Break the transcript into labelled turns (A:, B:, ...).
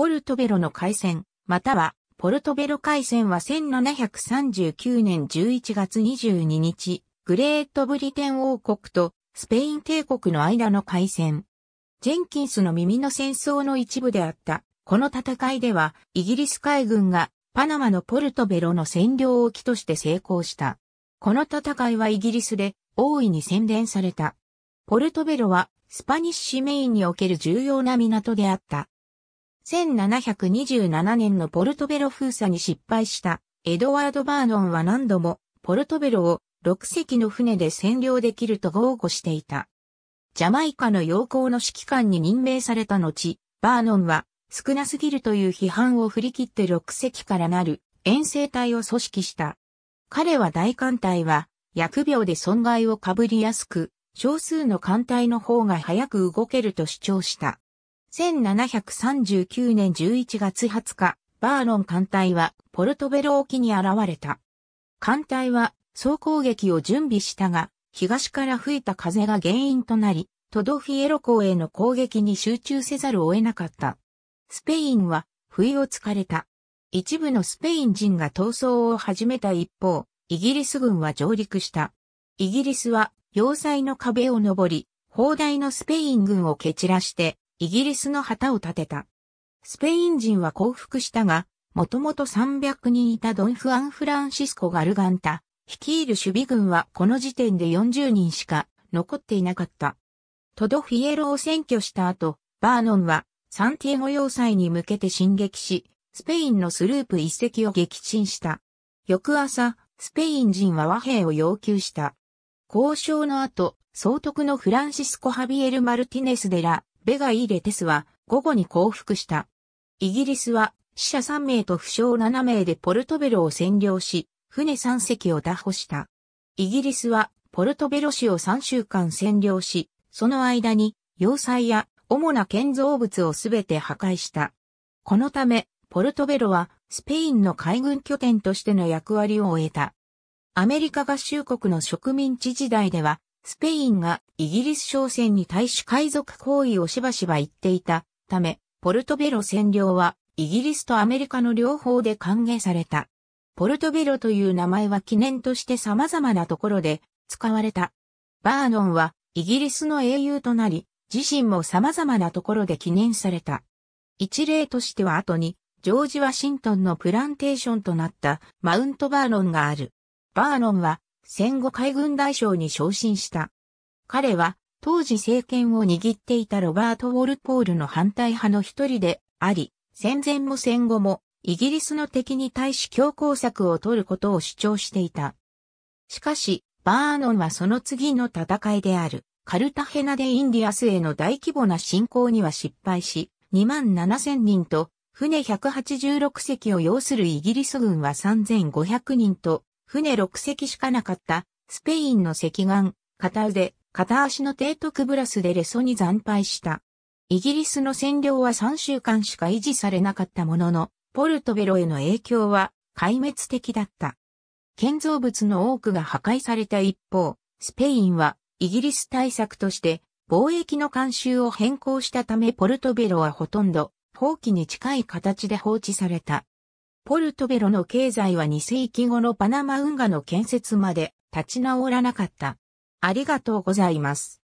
A: ポルトベロの海戦、または、ポルトベロ海戦は1739年11月22日、グレートブリテン王国とスペイン帝国の間の海戦。ジェンキンスの耳の戦争の一部であった。この戦いでは、イギリス海軍がパナマのポルトベロの占領を機として成功した。この戦いはイギリスで大いに宣伝された。ポルトベロはスパニッシュメインにおける重要な港であった。1727年のポルトベロ封鎖に失敗したエドワード・バーノンは何度もポルトベロを6隻の船で占領できると豪語していた。ジャマイカの要項の指揮官に任命された後、バーノンは少なすぎるという批判を振り切って6隻からなる遠征隊を組織した。彼は大艦隊は疫病で損害を被りやすく、少数の艦隊の方が早く動けると主張した。1739年11月20日、バーロン艦隊はポルトベロ沖に現れた。艦隊は総攻撃を準備したが、東から吹いた風が原因となり、トドフィエロ港への攻撃に集中せざるを得なかった。スペインは不意をつかれた。一部のスペイン人が闘争を始めた一方、イギリス軍は上陸した。イギリスは要塞の壁を登り、砲台のスペイン軍を蹴散らしてイギリスの旗を立てた。スペイン人は降伏したが、もともと300人いたドン・フアン・フランシスコ・ガルガンタ、率いる守備軍はこの時点で40人しか残っていなかった。トド・フィエロを占拠した後、バーノンはサンティエゴ要塞に向けて進撃し、スペインのスループ一隻を撃沈した。翌朝、スペイン人は和平を要求した。交渉の後、総督のフランシスコ・ハビエル・マルティネス・デラ・ベガイ・レテスは午後に降伏した。イギリスは死者3名と負傷7名でポルトベロを占領し、船3隻を打破した。イギリスはポルトベロ市を3週間占領し、その間に要塞や主な建造物をすべて破壊した。このため、ポルトベロはスペインの海軍拠点としての役割を終えた。アメリカ合衆国の植民地時代ではスペインがイギリス商船に対し海賊行為をしばしば言っていたため、ポルトベロ占領はイギリスとアメリカの両方で歓迎された。ポルトベロという名前は記念として様々なところで使われた。バーノンはイギリスの英雄となり、自身も様々なところで記念された。一例としては後に、ジョージ・ワシントンのプランテーションとなったマウントバーノンがある。バーノンは戦後海軍大将に昇進した。彼は、当時政権を握っていたロバート・ウォルポールの反対派の一人であり、戦前も戦後も、イギリスの敵に対し強硬策を取ることを主張していた。しかし、バーノンはその次の戦いである、カルタヘナでインディアスへの大規模な侵攻には失敗し、2万7000人と、船186隻を要するイギリス軍は3500人と、船6隻しかなかった、スペインの隻眼、片腕、片足の提督ブラスでレソに惨敗した。イギリスの占領は3週間しか維持されなかったものの、ポルトベロへの影響は壊滅的だった。建造物の多くが破壊された一方、スペインはイギリス対策として貿易の慣習を変更したためポルトベロはほとんど放棄に近い形で放置された。ポルトベロの経済は2世紀後のパナマ運河の建設まで立ち直らなかった。ありがとうございます。